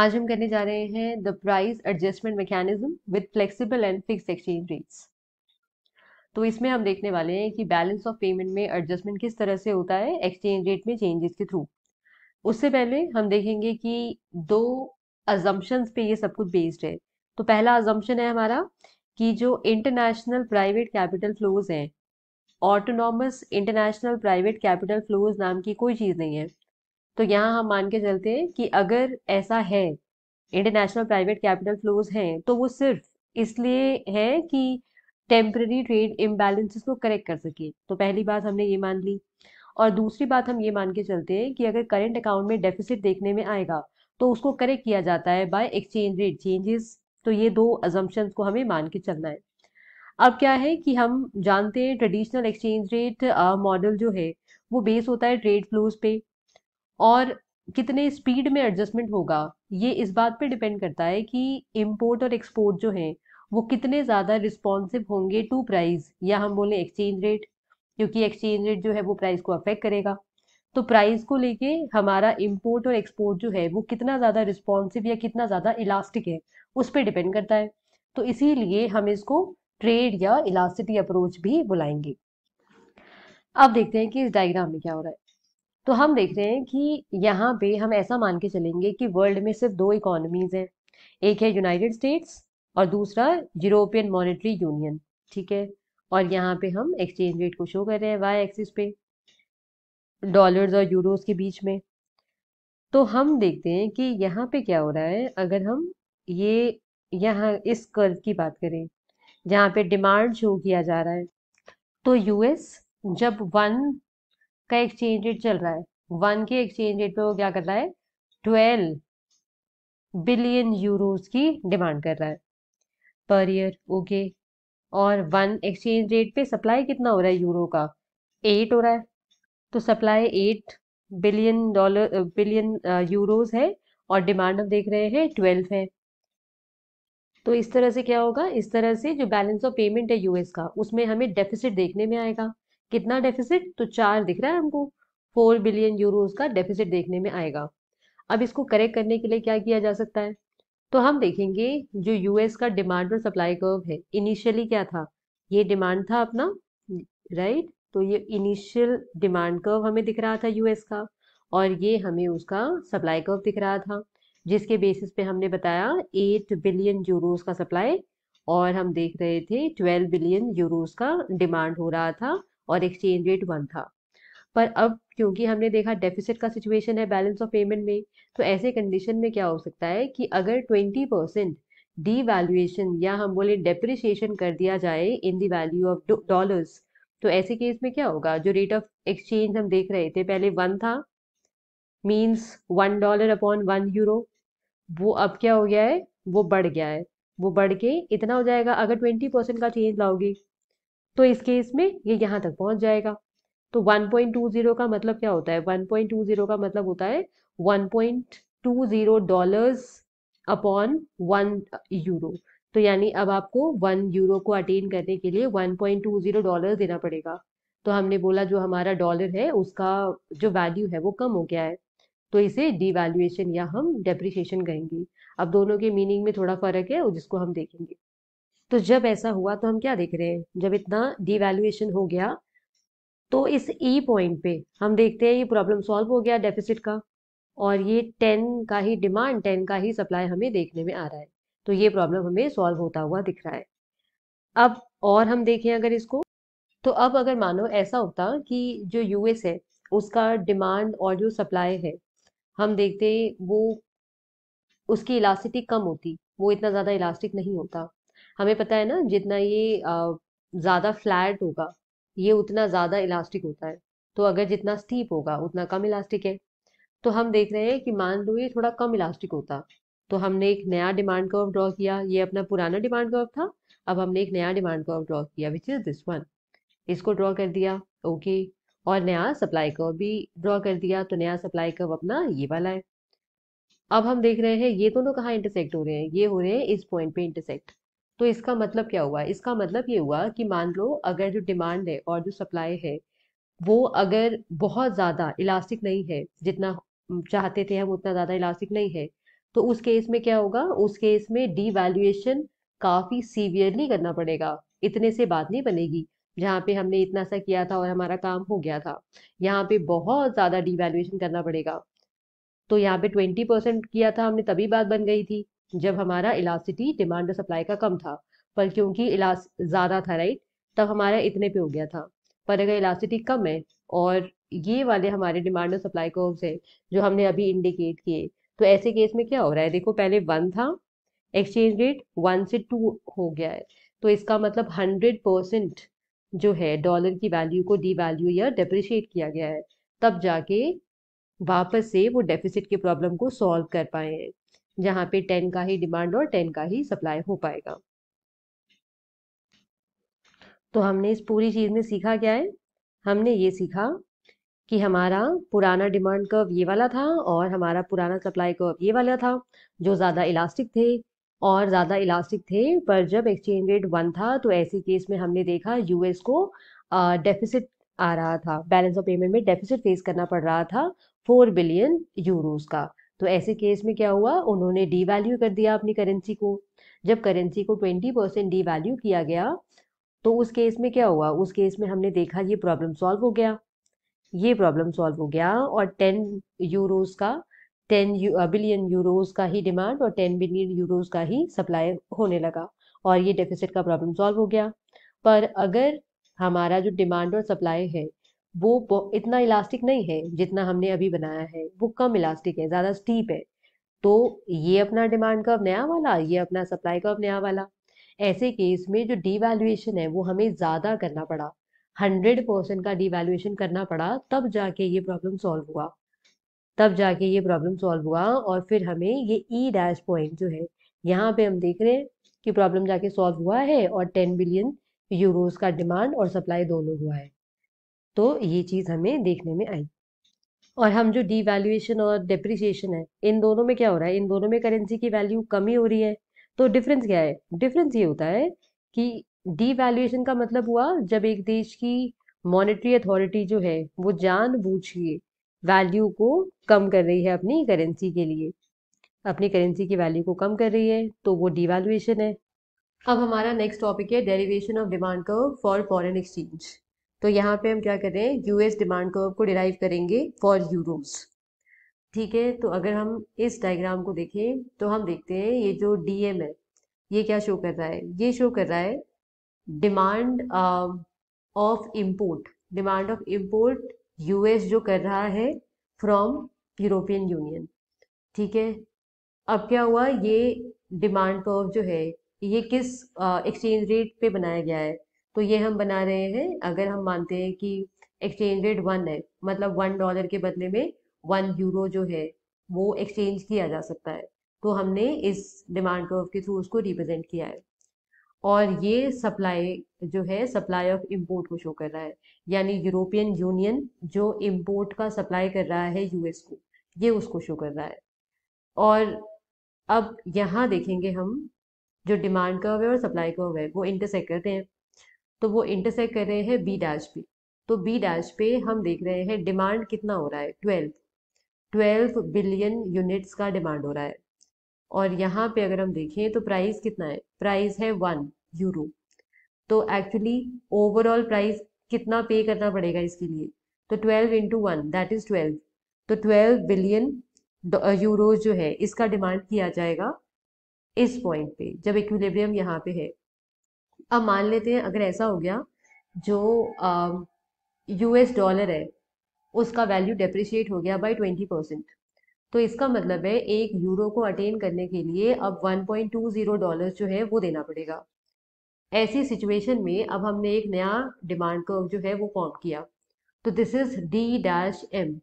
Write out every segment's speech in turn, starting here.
आज हम करने जा रहे हैं the price adjustment mechanism with flexible and fix exchange rates तो इसमें हम देखने वाले हैं कि बैलेंस ऑफ पेमेंट में एडजस्टमेंट किस तरह से होता है एक्सचेंज रेट में चेंजेस के थ्रू उससे पहले हम देखेंगे कि दो अजम्पन्स पे ये सब कुछ बेस्ड है तो पहला अजम्पन है हमारा कि जो इंटरनेशनल प्राइवेट कैपिटल फ्लोज हैं autonomous international private capital flows नाम की कोई चीज़ नहीं है तो यहाँ हम मान के चलते हैं कि अगर ऐसा है इंटरनेशनल प्राइवेट कैपिटल फ्लोज हैं तो वो सिर्फ इसलिए है कि टेम्प्ररी ट्रेड इम्बैलेंसेस को करेक्ट कर सके तो पहली बात हमने ये मान ली और दूसरी बात हम ये मान के चलते हैं कि अगर करेंट अकाउंट में डेफिसिट देखने में आएगा तो उसको करेक्ट किया जाता है बाय एक्सचेंज रेट चेंजेस तो ये दो अजम्पन को हमें मान के चलना है अब क्या है कि हम जानते हैं ट्रेडिशनल एक्सचेंज रेट मॉडल जो है वो बेस होता है ट्रेड फ्लोज पे और कितने स्पीड में एडजस्टमेंट होगा ये इस बात पे डिपेंड करता है कि इम्पोर्ट और एक्सपोर्ट जो है वो कितने ज़्यादा रिस्पॉन्सिव होंगे टू प्राइस या हम बोलें एक्सचेंज रेट क्योंकि एक्सचेंज रेट जो है वो प्राइस को अफेक्ट करेगा तो प्राइस को लेके हमारा इम्पोर्ट और एक्सपोर्ट जो है वो कितना ज़्यादा रिस्पॉन्सिव या कितना ज़्यादा इलास्टिक है उस पर डिपेंड करता है तो इसीलिए हम इसको ट्रेड या इलास्टिटी अप्रोच भी बुलाएंगे अब देखते हैं कि इस डायग्राम में क्या हो रहा है तो हम देख रहे हैं कि यहाँ पे हम ऐसा मान के चलेंगे कि वर्ल्ड में सिर्फ दो इकोनॉमीज हैं एक है यूनाइटेड स्टेट्स और दूसरा यूरोपियन मॉनेटरी यूनियन ठीक है और यहाँ पे हम एक्सचेंज रेट को शो कर रहे हैं वाई एक्सिस पे डॉलर्स और यूरोस के बीच में तो हम देखते हैं कि यहाँ पे क्या हो रहा है अगर हम ये यहाँ इस कर्व की बात करें जहाँ पे डिमांड शो किया जा रहा है तो यूएस जब वन का एक्सचेंज रेट चल रहा है वन के एक्सचेंज रेट पे वो तो क्या कर रहा है ट्वेल्व बिलियन यूरोस की डिमांड कर रहा है पर ईयर ओके और वन एक्सचेंज रेट पे सप्लाई कितना हो रहा है यूरो का एट हो रहा है तो supply eight billion dollar billion euros है और डिमांड हम देख रहे हैं ट्वेल्व है तो इस तरह से क्या होगा इस तरह से जो बैलेंस ऑफ पेमेंट है यूएस का उसमें हमें डेफिसिट देखने में आएगा कितना डेफिसिट तो चार दिख रहा है हमको फोर बिलियन यूरोज का डेफिसिट देखने में आएगा अब इसको करेक्ट करने के लिए क्या किया जा सकता है तो हम देखेंगे जो यूएस का डिमांड और सप्लाई कर्व है इनिशियली क्या था ये डिमांड था अपना राइट तो ये इनिशियल डिमांड कर्व हमें दिख रहा था यूएस का और ये हमें उसका सप्लाई कर्व दिख रहा था जिसके बेसिस पे हमने बताया एट बिलियन यूरोज का सप्लाई और हम देख रहे थे ट्वेल्व बिलियन यूरोज का डिमांड हो रहा था और एक्सचेंज रेट वन था पर अब क्योंकि हमने देखा डेफिसिट का सिचुएशन है बैलेंस ऑफ पेमेंट में तो ऐसे कंडीशन में क्या हो सकता है कि अगर ट्वेंटी परसेंट वैल्यूएशन या हम बोले डेप्रिशिएशन कर दिया जाए in the value of dollars तो ऐसे केस में क्या होगा जो रेट ऑफ एक्सचेंज हम देख रहे थे पहले वन था means one dollar upon one euro वो अब क्या हो गया है वो बढ़ गया है वो बढ़ के इतना हो जाएगा अगर ट्वेंटी परसेंट का चेंज लाओगे तो इस केस में ये यहाँ तक पहुंच जाएगा तो 1.20 का मतलब क्या होता है 1.20 का मतलब होता है 1.20 डॉलर्स अपॉन वन यूरो तो यानी अब आपको वन यूरो को अटेन करने के लिए 1.20 डॉलर देना पड़ेगा तो हमने बोला जो हमारा डॉलर है उसका जो वैल्यू है वो कम हो गया है तो इसे डिवैल्यूएशन या हम डेप्रिशिएशन कहेंगे अब दोनों के मीनिंग में थोड़ा फर्क है जिसको हम देखेंगे तो जब ऐसा हुआ तो हम क्या देख रहे हैं जब इतना डिवेल्युएशन हो गया तो इस ई e पॉइंट पे हम देखते हैं ये प्रॉब्लम सॉल्व हो गया डेफिसिट का और ये टेन का ही डिमांड टेन का ही सप्लाई हमें देखने में आ रहा है तो ये प्रॉब्लम हमें सॉल्व होता हुआ दिख रहा है अब और हम देखें अगर इसको तो अब अगर मानो ऐसा होता कि जो यूएस है उसका डिमांड और जो सप्लाई है हम देखते हैं वो उसकी इलास्टिटी कम होती वो इतना ज़्यादा इलास्टिक नहीं होता हमें पता है ना जितना ये ज़्यादा फ्लैट होगा ये उतना ज़्यादा इलास्टिक होता है तो अगर जितना स्टीप होगा उतना कम इलास्टिक है तो हम देख रहे हैं कि मान लो ये थोड़ा कम इलास्टिक होता तो हमने एक नया डिमांड कर्व ड्रॉ किया ये अपना पुराना डिमांड कर्व था अब हमने एक नया डिमांड कर्व ड्रॉ किया विच इज़ दिस वन इसको ड्रॉ कर दिया ओके और नया सप्लाई कर्व भी ड्रॉ कर दिया तो नया सप्लाई कर्व अपना ये वाला है अब हम देख रहे हैं ये दोनों कहाँ इंटरसेक्ट हो रहे हैं ये हो रहे हैं इस पॉइंट पे इंटरसेक्ट तो इसका मतलब क्या हुआ इसका मतलब ये हुआ कि मान लो अगर जो डिमांड है और जो सप्लाई है वो अगर बहुत ज़्यादा इलास्टिक नहीं है जितना चाहते थे हम उतना ज़्यादा इलास्टिक नहीं है तो उस केस में क्या होगा उस केस में डीवैल्यूएशन काफ़ी सीवियरली करना पड़ेगा इतने से बात नहीं बनेगी जहाँ पे हमने इतना सा किया था और हमारा काम हो गया था यहाँ पे बहुत ज़्यादा डिवेल्युएशन करना पड़ेगा तो यहाँ पे ट्वेंटी परसेंट किया था हमने तभी बात बन गई थी जब हमारा इलास्टिटी डिमांड और सप्लाई का कम था पर क्योंकि इलास ज़्यादा था राइट तब हमारा इतने पे हो गया था पर अगर इलास्टिटी कम है और ये वाले हमारे डिमांड और सप्लाई कर्व्स है जो हमने अभी इंडिकेट किए तो ऐसे केस में क्या हो रहा है देखो पहले वन था एक्सचेंज रेट वन से टू हो गया है तो इसका मतलब हंड्रेड परसेंट जो है डॉलर की वैल्यू को डी वैल्यू या डेप्रिशिएट किया गया है तब जाके वापस से वो डेफिसिट की प्रॉब्लम को सॉल्व कर पाए हैं जहां पे टेन का ही डिमांड और टेन का ही सप्लाई हो पाएगा तो हमने इस पूरी चीज में सीखा क्या है हमने ये सीखा कि हमारा पुराना डिमांड कर्व ये वाला था और हमारा पुराना सप्लाई कर्व ये वाला था जो ज़्यादा इलास्टिक थे और ज़्यादा इलास्टिक थे पर जब एक्सचेंज रेट वन था तो ऐसे केस में हमने देखा यूएस को डेफिसिट आ रहा था बैलेंस ऑफ पेमेंट में डेफिसिट फेस करना पड़ रहा था फोर बिलियन यूरोस का तो ऐसे केस में क्या हुआ उन्होंने डी वैल्यू कर दिया अपनी करेंसी को जब करेंसी को ट्वेंटी परसेंट डी वैल्यू किया गया तो उस केस में क्या हुआ उस केस में हमने देखा ये प्रॉब्लम सॉल्व हो गया ये प्रॉब्लम सॉल्व हो गया और टेन यूरोज का टेन बिलियन यूरोज का ही डिमांड और टेन बिलियन यूरोज का ही सप्लाई होने लगा और ये डेफिसिट का प्रॉब्लम सॉल्व हो गया पर अगर हमारा जो डिमांड और सप्लाई है वो इतना इलास्टिक नहीं है जितना हमने अभी बनाया है वो कम इलास्टिक है ज़्यादा स्टीप है तो ये अपना डिमांड कर्व नया वाला ये अपना सप्लाई कर्व नया वाला ऐसे केस में जो डिवेल्युएशन है वो हमें ज़्यादा करना पड़ा हंड्रेड परसेंट का डिवेल्युएशन करना पड़ा तब जाके ये प्रॉब्लम सॉल्व हुआ तब जाके ये प्रॉब्लम सॉल्व हुआ और फिर हमें ये ई डैश पॉइंट जो है यहाँ पे हम देख रहे हैं कि प्रॉब्लम जाके सॉल्व हुआ है और टेन बिलियन यूरोज का डिमांड और सप्लाई दोनों हुआ है तो ये चीज़ हमें देखने में आई और हम जो डिवैल्यूएशन और डिप्रिसिएशन है इन दोनों में क्या हो रहा है इन दोनों में करेंसी की वैल्यू कमी हो रही है तो डिफरेंस क्या है डिफरेंस ये होता है कि वैल्यूएशन का मतलब हुआ जब एक देश की मॉनेटरी अथॉरिटी जो है वो बूझ के वैल्यू को कम कर रही है अपनी करेंसी के लिए अपनी करेंसी की वैल्यू को कम कर रही है तो वो डिवैल्यूएशन है अब हमारा नेक्स्ट टॉपिक है derivation of demand curve for foreign exchange तो यहाँ पे हम क्या कर रहे हैं यूएस डिमांड कर्व को डिराइव करेंगे फॉर यूरोस ठीक है तो अगर हम इस डायग्राम को देखें तो हम देखते हैं ये जो डीएम है ये क्या शो कर रहा है ये शो कर रहा है demand of import demand of import US जो कर रहा है फ्रॉम यूरोपियन यूनियन ठीक है अब क्या हुआ ये डिमांड कर्व जो है ये किस एक्सचेंज uh, रेट पे बनाया गया है तो ये हम बना रहे हैं अगर हम मानते हैं कि एक्सचेंज रेट वन है मतलब वन डॉलर के बदले में वन यूरो जो है वो एक्सचेंज किया जा सकता है तो हमने इस डिमांड कर्व के थ्रू उसको रिप्रेजेंट किया है और ये सप्लाई जो है सप्लाई ऑफ इम्पोर्ट को शो कर रहा है यानी यूरोपियन यूनियन जो इम्पोर्ट का सप्लाई कर रहा है यूएस को ये उसको शो कर रहा है और अब यहाँ देखेंगे हम जो डिमांड कर्व है और सप्लाई कर्व है वो इंटरसेक्ट करते हैं तो वो इंटरसेक्ट कर रहे हैं बी डैश पे तो बी डैश पे हम देख रहे हैं डिमांड कितना हो रहा है ट्वेल्व ट्वेल्व बिलियन यूनिट्स का डिमांड हो रहा है और यहाँ पे अगर हम देखें तो प्राइस कितना है प्राइस है वन यूरो तो एक्चुअली ओवरऑल प्राइस कितना पे करना पड़ेगा इसके लिए तो twelve into one that is twelve तो ट्वेल्व बिलियन यूरो जो है इसका डिमांड किया जाएगा इस पॉइंट पे जब इक्विलिब्रियम यहाँ पे है अब मान लेते हैं अगर ऐसा हो गया जो यूएस डॉलर है उसका वैल्यू डेप्रिशिएट हो गया बाय ट्वेंटी परसेंट तो इसका मतलब है एक यूरो को अटेन करने के लिए अब one point two zero dollar जो है वो देना पड़ेगा ऐसी सिचुएशन में अब हमने एक नया डिमांड कर्व जो है वो फॉर्म किया तो this is D dash M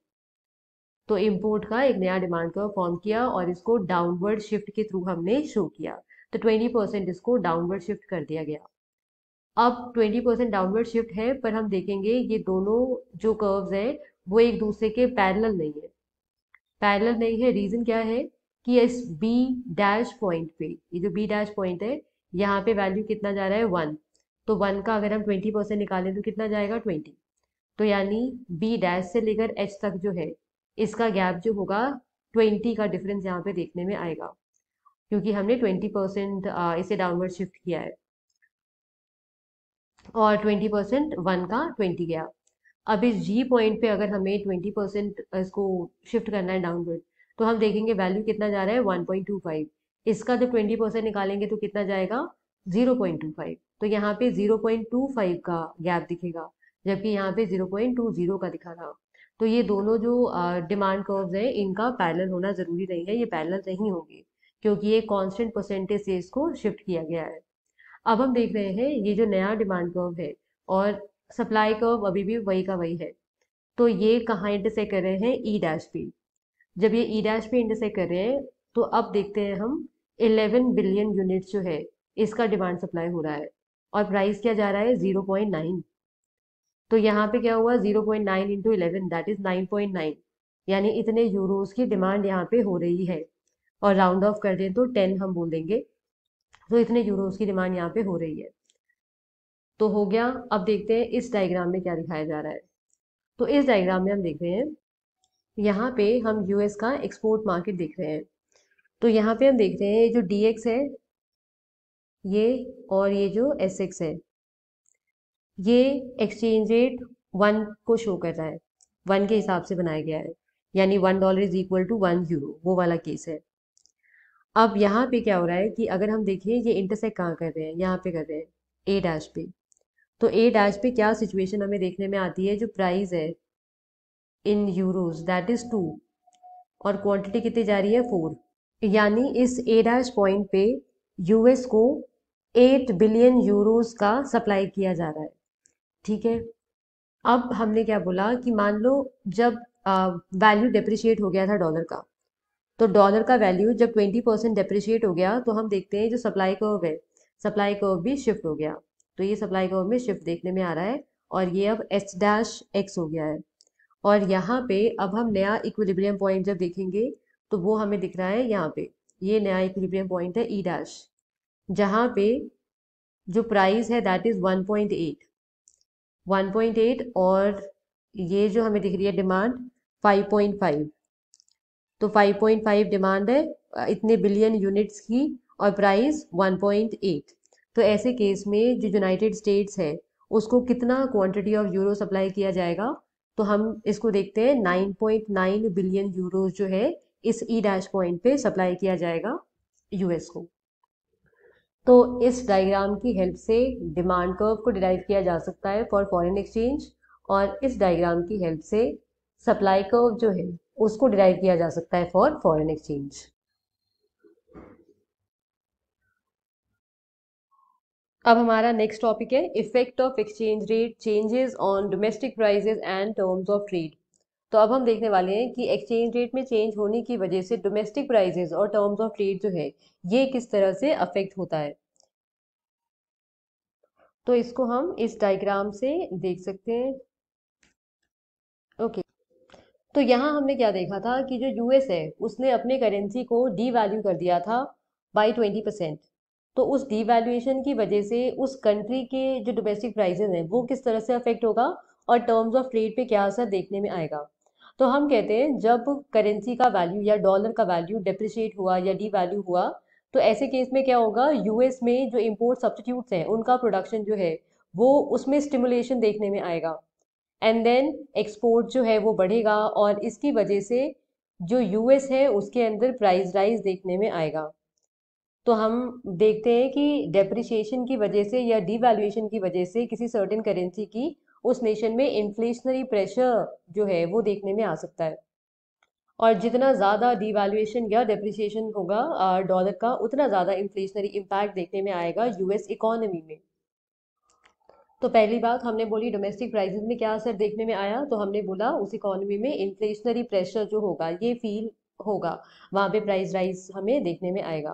तो इम्पोर्ट का एक नया डिमांड कर्व फॉर्म किया और इसको डाउनवर्ड शिफ्ट के थ्रू हमने शो किया तो ट्वेंटी परसेंट इसको डाउनवर्ड शिफ्ट कर दिया गया अब 20 परसेंट डाउनवर्ड शिफ्ट है पर हम देखेंगे ये दोनों जो कर्व्स हैं वो एक दूसरे के पैरेलल नहीं है पैरेलल नहीं है रीज़न क्या है कि इस बी डैश पॉइंट पे ये जो बी डैश पॉइंट है यहाँ पे वैल्यू कितना जा रहा है वन तो वन का अगर हम ट्वेंटी परसेंट निकालें तो कितना जाएगा ट्वेंटी तो यानी बी डैश से लेकर एच तक जो है इसका गैप जो होगा ट्वेंटी का डिफरेंस यहाँ पे देखने में आएगा क्योंकि हमने ट्वेंटी परसेंट इसे डाउनवर्ड शिफ्ट किया है और ट्वेंटी परसेंट वन का ट्वेंटी गया अब इस जी पॉइंट पे अगर हमें ट्वेंटी परसेंट इसको शिफ्ट करना है डाउनवर्ड तो हम देखेंगे वैल्यू कितना जा रहा है वन पॉइंट टू फाइव इसका जब ट्वेंटी परसेंट निकालेंगे तो कितना जाएगा जीरो पॉइंट टू फाइव तो यहाँ पे जीरो पॉइंट टू फाइव का गैप दिखेगा जबकि यहाँ पे जीरो पॉइंट टू जीरो का दिखा रहा तो ये दोनों जो डिमांड कर्व्स हैं इनका पैरेलल होना ज़रूरी नहीं है ये पैरेलल नहीं होंगे क्योंकि ये कांस्टेंट परसेंटेज से इसको शिफ्ट किया गया है अब हम देख रहे हैं ये जो नया डिमांड कर्व है और सप्लाई कर्व अभी भी वही का वही है तो ये कहाँ इंटरसेक्ट कर रहे हैं ई डैश पी जब ये ई डैश पी इंटरसेक्ट कर रहे हैं तो अब देखते हैं हम इलेवन बिलियन यूनिट जो है इसका डिमांड सप्लाई हो रहा है और प्राइस क्या जा रहा है जीरो पॉइंट नाइन तो यहाँ पे क्या हुआ zero point nine into eleven that is nine point nine यानी इतने यूरोज की डिमांड यहाँ पे हो रही है और राउंड ऑफ कर दें तो टेन हम बोल देंगे तो इतने यूरोज की डिमांड यहाँ पे हो रही है तो हो गया अब देखते हैं इस डायग्राम में क्या दिखाया जा रहा है तो इस डायग्राम में हम देख रहे हैं यहाँ पे हम यूएस का एक्सपोर्ट मार्केट देख रहे हैं तो यहाँ पे हम देख रहे हैं ये जो डी है ये और ये जो एस एक्स है ये एक्सचेंज रेट वन को शो कर रहा है वन के हिसाब से बनाया गया है यानी one dollar is equal to one euro वो वाला केस है अब यहाँ पे क्या हो रहा है कि अगर हम देखें ये इंटरसेक्ट कहाँ कर रहे हैं यहाँ पे कर रहे हैं ए डैश पे तो ए डैश पे क्या सिचुएशन हमें देखने में आती है जो प्राइस है in euros that is two और क्वांटिटी कितनी जा रही है फोर यानी इस ए डैश पॉइंट पे यूएस को एट बिलियन यूरोज का सप्लाई किया जा रहा है ठीक है अब हमने क्या बोला कि मान लो जब वैल्यू डिप्रिशिएट हो गया था डॉलर का तो डॉलर का वैल्यू जब ट्वेंटी परसेंट डेप्रिशिएट हो गया तो हम देखते हैं जो सप्लाई कर्व है सप्लाई कर्व भी शिफ्ट हो गया तो ये सप्लाई कर्व में शिफ्ट देखने में आ रहा है और ये अब एच डैश एक्स हो गया है और यहाँ पे अब हम नया इक्विलिब्रियम पॉइंट जब देखेंगे तो वो हमें दिख रहा है यहाँ पे ये नया इक्विलिब्रियम पॉइंट है ई e डैश जहाँ पे जो प्राइस है दैट इज़ 1.8 1.8 और ये जो हमें दिख रही है डिमांड 5.5 तो 5.5 डिमांड है इतने बिलियन यूनिट्स की और प्राइस 1.8 तो ऐसे केस में जो यूनाइटेड स्टेट्स है उसको कितना क्वांटिटी ऑफ यूरो सप्लाई किया जाएगा तो हम इसको देखते हैं 9.9 बिलियन यूरो जो है इस ई डैश पॉइंट पे सप्लाई किया जाएगा यूएस को तो इस डायग्राम की हेल्प से डिमांड कर्व को डिराइव किया जा सकता है फॉर फॉरेन एक्सचेंज और इस डायग्राम की हेल्प से सप्लाई कर्व जो है उसको डिराइव किया जा सकता है फॉर फॉरेन एक्सचेंज अब हमारा नेक्स्ट टॉपिक है effect of exchange rate changes on domestic prices and terms of trade तो अब हम देखने वाले हैं कि एक्सचेंज रेट में चेंज होने की वजह से डोमेस्टिक प्राइजेस और टर्म्स ऑफ ट्रेड जो है ये किस तरह से अफेक्ट होता है तो इसको हम इस डायग्राम से देख सकते हैं ओके तो यहाँ हमने क्या देखा था कि जो यूएस है उसने अपने करेंसी को डी वैल्यू कर दिया था बाई ट्वेंटी परसेंट तो उस डी वैल्यूएशन की वजह से उस कंट्री के जो डोमेस्टिक प्राइजेज हैं वो किस तरह से अफेक्ट होगा और टर्म्स ऑफ ट्रेड पे क्या असर देखने में आएगा तो हम कहते हैं जब करेंसी का वैल्यू या डॉलर का वैल्यू डिप्रिशिएट हुआ या डी वैल्यू हुआ तो ऐसे केस में क्या होगा यूएस में जो इम्पोर्ट सब्सटीट्यूट्स हैं उनका प्रोडक्शन जो है वो उसमें स्टिमुलेशन देखने में आएगा एंड देन एक्सपोर्ट जो है वो बढ़ेगा और इसकी वजह से जो यूएस है उसके अंदर प्राइस राइज देखने में आएगा तो हम देखते हैं कि डेप्रिशिएशन की वजह से या डिवैल्यूएशन की वजह से किसी सर्टेन करेंसी की उस नेशन में इन्फ्लेशनरी प्रेशर जो है वो देखने में आ सकता है और जितना ज़्यादा डिवैल्यूएशन या डेप्रिशिएशन होगा डॉलर का उतना ज़्यादा इन्फ्लेशनरी इम्पैक्ट देखने में आएगा यूएस इकोनॉमी में तो पहली बात हमने बोली डोमेस्टिक प्राइसेस में क्या असर देखने में आया तो हमने बोला उस इकोनॉमी में इन्फ्लेशनरी प्रेशर जो होगा ये फील होगा वहाँ पे प्राइस राइज हमें देखने में आएगा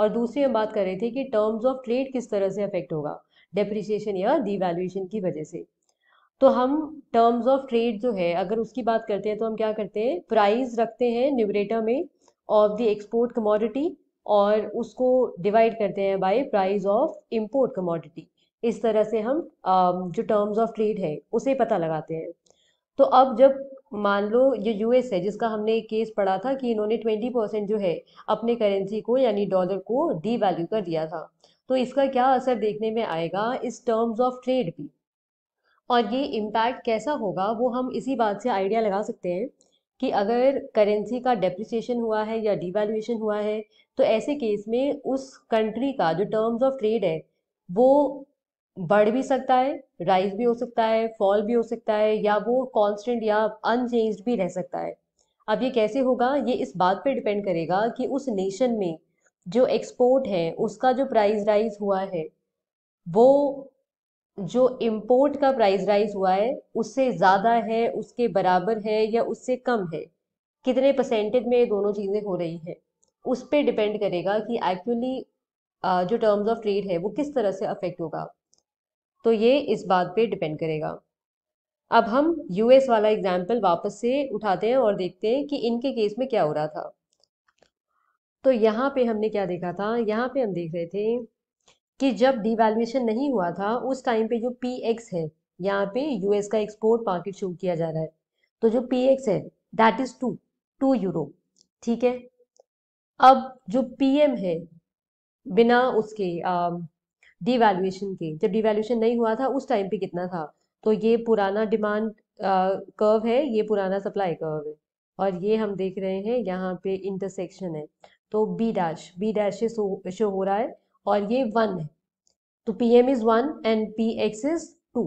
और दूसरी हम बात कर रहे थे कि टर्म्स ऑफ ट्रेड किस तरह से अफेक्ट होगा डेप्रिसिएशन या डिवेल्यूशन की वजह से तो हम टर्म्स ऑफ ट्रेड जो है अगर उसकी बात करते हैं तो हम क्या करते हैं प्राइस रखते हैं न्यूमरेटर में ऑफ द एक्सपोर्ट कमोडिटी और उसको डिवाइड करते हैं by price of import commodity इस तरह से हम जो टर्म्स ऑफ ट्रेड है उसे पता लगाते हैं तो अब जब मान लो ये यूएस है जिसका हमने एक केस पढ़ा था कि इन्होंने ट्वेंटी परसेंट जो है अपने करेंसी को यानी डॉलर को डी वैल्यू कर दिया था तो इसका क्या असर देखने में आएगा इस टर्म्स ऑफ ट्रेड भी और ये इम्पैक्ट कैसा होगा वो हम इसी बात से आइडिया लगा सकते हैं कि अगर करेंसी का डेप्रिसिएशन हुआ है या डिवेल्यूएशन हुआ है तो ऐसे केस में उस कंट्री का जो टर्म्स ऑफ ट्रेड है वो बढ़ भी सकता है राइज भी हो सकता है फॉल भी हो सकता है या वो कांस्टेंट या अनचेंज भी रह सकता है अब ये कैसे होगा ये इस बात पे डिपेंड करेगा कि उस नेशन में जो एक्सपोर्ट है उसका जो प्राइस राइज हुआ है वो जो इम्पोर्ट का प्राइस राइज हुआ है उससे ज़्यादा है उसके बराबर है या उससे कम है कितने परसेंटेज में ये दोनों चीज़ें हो रही हैं उस पर डिपेंड करेगा कि एक्चुअली जो टर्म्स ऑफ ट्रेड है वो किस तरह से अफेक्ट होगा तो ये इस बात पे डिपेंड करेगा अब हम यूएस वाला एग्जाम्पल वापस से उठाते हैं और देखते हैं कि इनके केस में क्या हो रहा था तो यहाँ पे हमने क्या देखा था यहाँ पे हम देख रहे थे कि जब डिवैल्यूएशन नहीं हुआ था उस टाइम पे जो पी एक्स है यहाँ पे यूएस का एक्सपोर्ट मार्केट शुरू किया जा रहा है तो जो पी एक्स है that is two two euro ठीक है अब जो एम है बिना उसके डिवेल्युएशन के जब डिवेल्युएशन नहीं हुआ था उस टाइम पे कितना था तो ये पुराना डिमांड कर्व है ये पुराना सप्लाई कर्व है और ये हम देख रहे हैं यहाँ पे इंटरसेक्शन है तो B dash B dash show हो रहा है और ये वन है तो P M is one and P X is two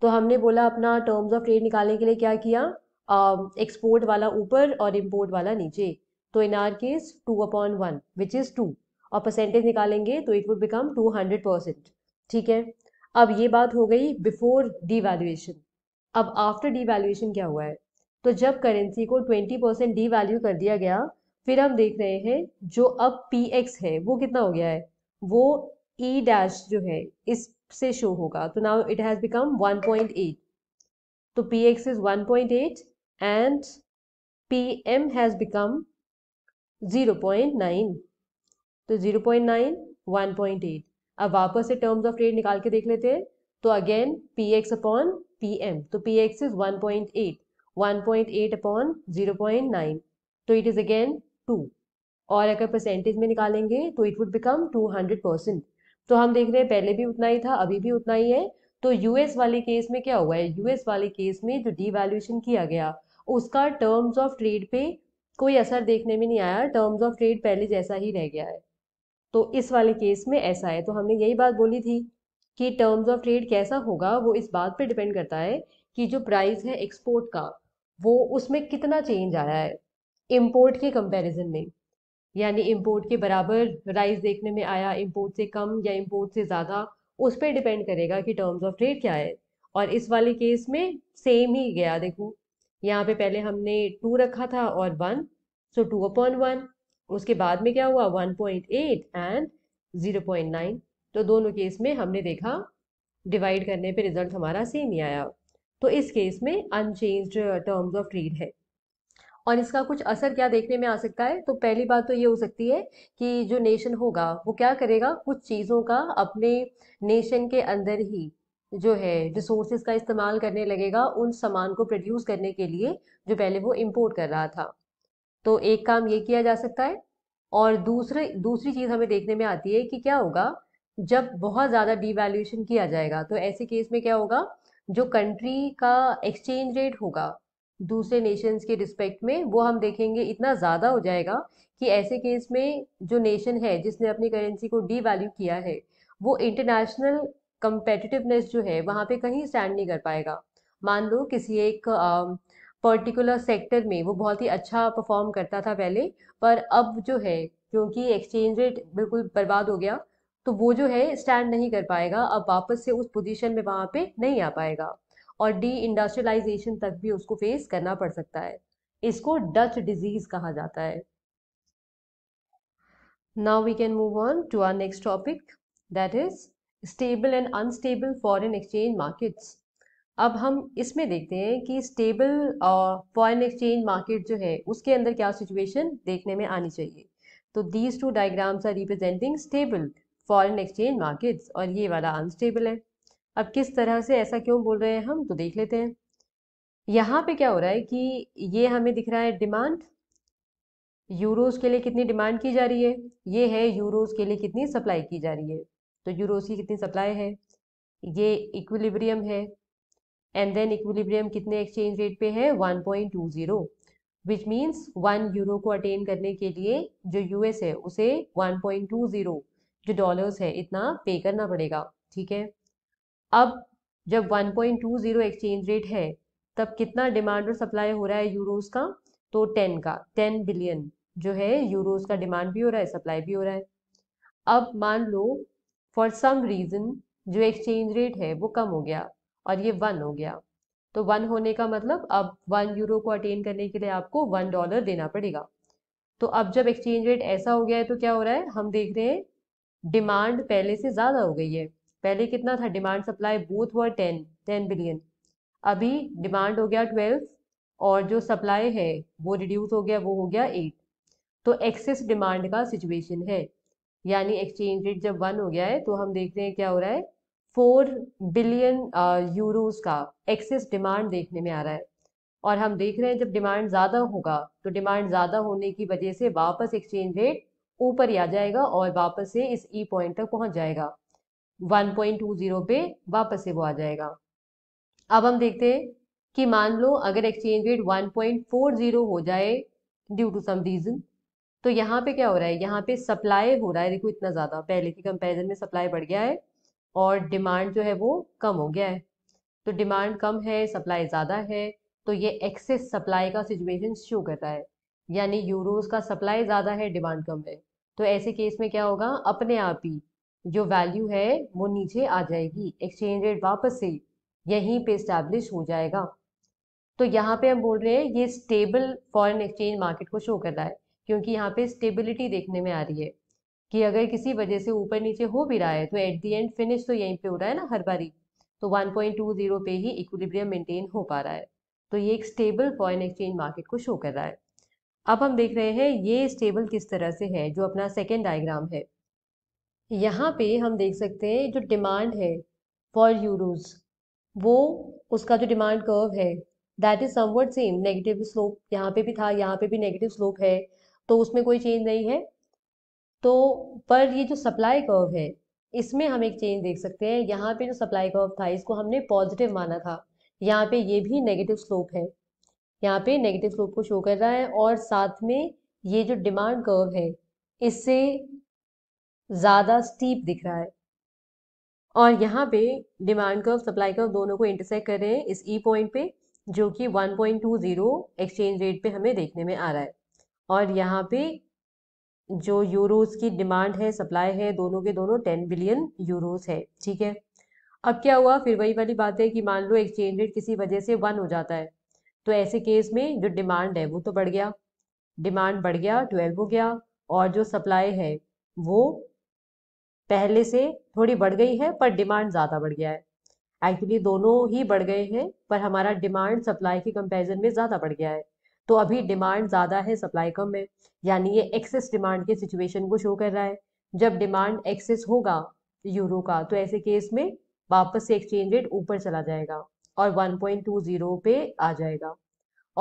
तो हमने बोला अपना टर्म्स ऑफ ट्रेड निकालने के लिए क्या किया एक्सपोर्ट uh, वाला ऊपर और इम्पोर्ट वाला नीचे तो in our case two upon one which is two और परसेंटेज निकालेंगे तो it would become two hundred percent ठीक है अब ये बात हो गई बिफोर डीवैल्यूएशन अब आफ्टर डीवैल्यूएशन क्या हुआ है तो जब करेंसी को ट्वेंटी परसेंट डीवैल्यू कर दिया गया फिर हम देख रहे हैं जो अब पी एक्स है वो कितना हो गया है वो ई e डैश जो है इससे शो होगा तो now it has become one point eight तो P X is one point eight and P M has become zero point nine तो zero point nine one point eight अब वापस से टर्म्स ऑफ ट्रेड निकाल के देख लेते हैं तो again P X upon P M तो P X is one point eight one point eight upon zero point nine तो इट इज़ अगेन टू और अगर परसेंटेज में निकालेंगे तो it would become two hundred percent तो हम देख रहे हैं पहले भी उतना ही था अभी भी उतना ही है तो यूएस वाले केस में क्या हुआ है यूएस वाले केस में जो डीवैल्यूएशन किया गया उसका टर्म्स ऑफ ट्रेड पे कोई असर देखने में नहीं आया टर्म्स ऑफ ट्रेड पहले जैसा ही रह गया है तो इस वाले केस में ऐसा है तो हमने यही बात बोली थी कि टर्म्स ऑफ ट्रेड कैसा होगा वो इस बात पे डिपेंड करता है कि जो प्राइस है एक्सपोर्ट का वो उसमें कितना चेंज आया है इम्पोर्ट के कंपैरिजन में यानी इम्पोर्ट के बराबर राइस देखने में आया इम्पोर्ट से कम या इम्पोर्ट से ज़्यादा उस पर डिपेंड करेगा कि टर्म्स ऑफ ट्रेड क्या है और इस वाले केस में सेम ही गया देखो यहाँ पे पहले हमने टू रखा था और one so two upon one उसके बाद में क्या हुआ 1.8 एंड 0.9 तो दोनों केस में हमने देखा डिवाइड करने पे रिजल्ट हमारा सेम ही आया तो इस केस में अनचेंज टर्म्स ऑफ ट्रीड है और इसका कुछ असर क्या देखने में आ सकता है तो पहली बात तो ये हो सकती है कि जो नेशन होगा वो क्या करेगा कुछ चीज़ों का अपने नेशन के अंदर ही जो है रिसोर्सेज का इस्तेमाल करने लगेगा उन सामान को प्रोड्यूस करने के लिए जो पहले वो इम्पोर्ट कर रहा था तो एक काम ये किया जा सकता है और दूसरे दूसरी चीज़ हमें देखने में आती है कि क्या होगा जब बहुत ज़्यादा डिवेल्यूशन किया जाएगा तो ऐसे केस में क्या होगा जो कंट्री का एक्सचेंज रेट होगा दूसरे नेशंस के रिस्पेक्ट में वो हम देखेंगे इतना ज़्यादा हो जाएगा कि ऐसे केस में जो नेशन है जिसने अपनी करेंसी को डीवैल्यू किया है वो इंटरनेशनल कंपेटिटिवनेस जो है वहाँ पे कहीं स्टैंड नहीं कर पाएगा मान लो किसी एक पर्टिकुलर सेक्टर में वो बहुत ही अच्छा परफॉर्म करता था पहले पर अब जो है क्योंकि एक्सचेंज रेट बिल्कुल बर्बाद हो गया तो वो जो है स्टैंड नहीं कर पाएगा अब वापस से उस पोजीशन में वहाँ पे नहीं आ पाएगा और डी इंडस्ट्रियलाइजेशन तक भी उसको फेस करना पड़ सकता है इसको डच डिजीज कहा जाता है now we can move on to our next topic that is stable and unstable foreign exchange markets अब हम इसमें देखते हैं कि स्टेबल फॉरेन एक्सचेंज मार्केट जो है उसके अंदर क्या सिचुएशन देखने में आनी चाहिए तो these two diagrams are representing stable foreign exchange markets और ये वाला अनस्टेबल है अब किस तरह से ऐसा क्यों बोल रहे हैं हम तो देख लेते हैं यहाँ पे क्या हो रहा है कि ये हमें दिख रहा है डिमांड यूरोज के लिए कितनी डिमांड की जा रही है ये है यूरोज के लिए कितनी सप्लाई की जा रही है तो यूरोज की कितनी सप्लाई है ये इक्विलिब्रियम है एंड देन इक्विलिब्रियम कितने एक्सचेंज रेट पे है 1.20 विच मीन्स वन यूरो को अटेन करने के लिए जो यूएस है उसे 1.20 जो डॉलर्स है इतना पे करना पड़ेगा ठीक है अब जब 1.20 एक्सचेंज रेट है तब कितना डिमांड और सप्लाई हो रहा है यूरोज का तो 10 का 10 बिलियन जो है यूरोज का डिमांड भी हो रहा है सप्लाई भी हो रहा है अब मान लो फॉर सम रीज़न जो एक्सचेंज रेट है वो कम हो गया और ये वन हो गया तो वन होने का मतलब अब वन यूरो को अटेन करने के लिए आपको वन डॉलर देना पड़ेगा तो अब जब एक्सचेंज रेट ऐसा हो गया है तो क्या हो रहा है हम देख रहे हैं डिमांड पहले से ज़्यादा हो गई है पहले कितना था डिमांड सप्लाई बोथ हुआ टेन टेन बिलियन अभी डिमांड हो गया ट्वेल्व और जो सप्लाई है वो रिड्यूस हो गया वो हो गया एट तो एक्सेस डिमांड का सिचुएशन है यानी एक्सचेंज रेट जब वन हो गया है तो हम देख रहे हैं क्या हो रहा है फोर बिलियन यूरोस का एक्सेस डिमांड देखने में आ रहा है और हम देख रहे हैं जब डिमांड ज़्यादा होगा तो डिमांड ज़्यादा होने की वजह से वापस एक्सचेंज रेट ऊपर ही आ जाएगा और वापस से इस ई e पॉइंट तक पहुंच जाएगा 1.20 पे वापस से वो आ जाएगा अब हम देखते हैं कि मान लो अगर एक्सचेंज रेट 1.40 हो जाए ड्यू टू सम रीज़न तो यहाँ पे क्या हो रहा है यहाँ पे सप्लाई हो रहा है देखो इतना ज़्यादा पहले के कंपेरिजन में सप्लाई बढ़ गया है और डिमांड जो है वो कम हो गया है तो डिमांड कम है सप्लाई ज़्यादा है तो ये एक्सेस सप्लाई का सिचुएशन शो करता है यानी यूरोज का सप्लाई ज़्यादा है डिमांड कम है तो ऐसे केस में क्या होगा अपने आप ही जो वैल्यू है वो नीचे आ जाएगी एक्सचेंज रेट वापस से यहीं पे इस्टेब्लिश हो जाएगा तो यहाँ पे हम बोल रहे हैं ये स्टेबल फॉरेन एक्सचेंज मार्केट को शो कर रहा है क्योंकि यहाँ पे स्टेबिलिटी देखने में आ रही है कि अगर किसी वजह से ऊपर नीचे हो भी रहा है तो एट दी एंड फिनिश तो यहीं पे हो रहा है ना हर बारी तो 1.20 पे ही इक्विलिब्रियम मेंटेन हो पा रहा है तो ये एक स्टेबल फॉरेन एक्सचेंज मार्केट को शो कर रहा है अब हम देख रहे हैं ये स्टेबल किस तरह से है जो अपना सेकेंड डायग्राम है यहाँ पे हम देख सकते हैं जो डिमांड है फॉर यूरोज वो उसका जो डिमांड कर्व है that is somewhat same negative slope यहाँ पे भी था यहाँ पे भी नेगेटिव स्लोप है तो उसमें कोई चेंज नहीं है तो पर ये जो सप्लाई कर्व है इसमें हम एक चेंज देख सकते हैं यहाँ पे जो सप्लाई कर्व था इसको हमने पॉजिटिव माना था यहाँ पे ये भी नेगेटिव स्लोप है यहाँ पे नेगेटिव स्लोप को शो कर रहा है और साथ में ये जो डिमांड कर्व है इससे ज़्यादा स्टीप दिख रहा है और यहाँ पे डिमांड कर्व सप्लाई कर्व दोनों को इंटरसेक्ट कर रहे हैं इस ई e पॉइंट पे जो कि 1.20 एक्सचेंज रेट पे हमें देखने में आ रहा है और यहाँ पे जो यूरोस की डिमांड है सप्लाई है दोनों के दोनों टेन बिलियन यूरोस है ठीक है अब क्या हुआ फिर वही वाली बात है कि मान लो एक्सचेंज रेट किसी वजह से वन हो जाता है तो ऐसे केस में जो डिमांड है वो तो बढ़ गया डिमांड बढ़ गया ट्वेल्व हो गया और जो सप्लाई है वो पहले से थोड़ी बढ़ गई है पर डिमांड ज़्यादा बढ़ गया है एक्चुअली दोनों ही बढ़ गए हैं पर हमारा डिमांड सप्लाई के कंपेरिजन में ज़्यादा बढ़ गया है तो अभी डिमांड ज़्यादा है सप्लाई कम है यानी ये एक्सेस डिमांड के सिचुएशन को शो कर रहा है जब डिमांड एक्सेस होगा यूरो का तो ऐसे केस में वापस से एक्सचेंज रेट ऊपर चला जाएगा और 1.20 पे आ जाएगा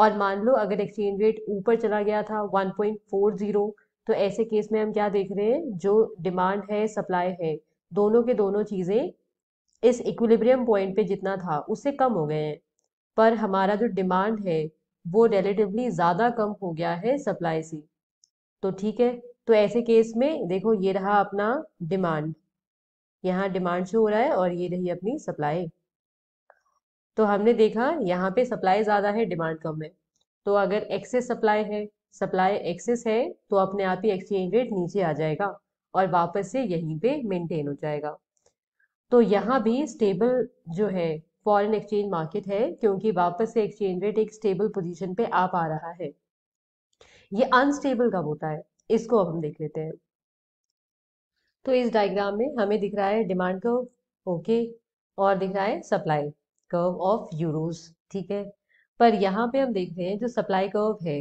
और मान लो अगर एक्सचेंज रेट ऊपर चला गया था 1.40 तो ऐसे केस में हम क्या देख रहे हैं जो डिमांड है सप्लाई है दोनों के दोनों चीज़ें इस इक्विलिब्रियम पॉइंट पे जितना था उससे कम हो गए हैं पर हमारा जो डिमांड है वो रिलेटिवली ज़्यादा कम हो गया है सप्लाई से तो ठीक है तो ऐसे केस में देखो ये रहा अपना डिमांड यहाँ डिमांड शो हो रहा है और ये रही अपनी सप्लाई तो हमने देखा यहाँ पे सप्लाई ज़्यादा है डिमांड कम है तो अगर एक्सेस सप्लाई है सप्लाई एक्सेस है तो अपने आप ही एक्सचेंज रेट नीचे आ जाएगा और वापस से यहीं पे मेंटेन हो जाएगा तो यहाँ भी स्टेबल जो है फॉरेन एक्सचेंज मार्केट है क्योंकि वापस से एक्सचेंज रेट एक स्टेबल पोजीशन पे आ पा रहा है ये अनस्टेबल कब होता है इसको अब हम देख लेते हैं तो इस डायग्राम में हमें दिख रहा है डिमांड कर्व ओके और दिख रहा है सप्लाई कर्व ऑफ यूरोज ठीक है पर यहाँ पे हम देख रहे हैं जो सप्लाई कर्व है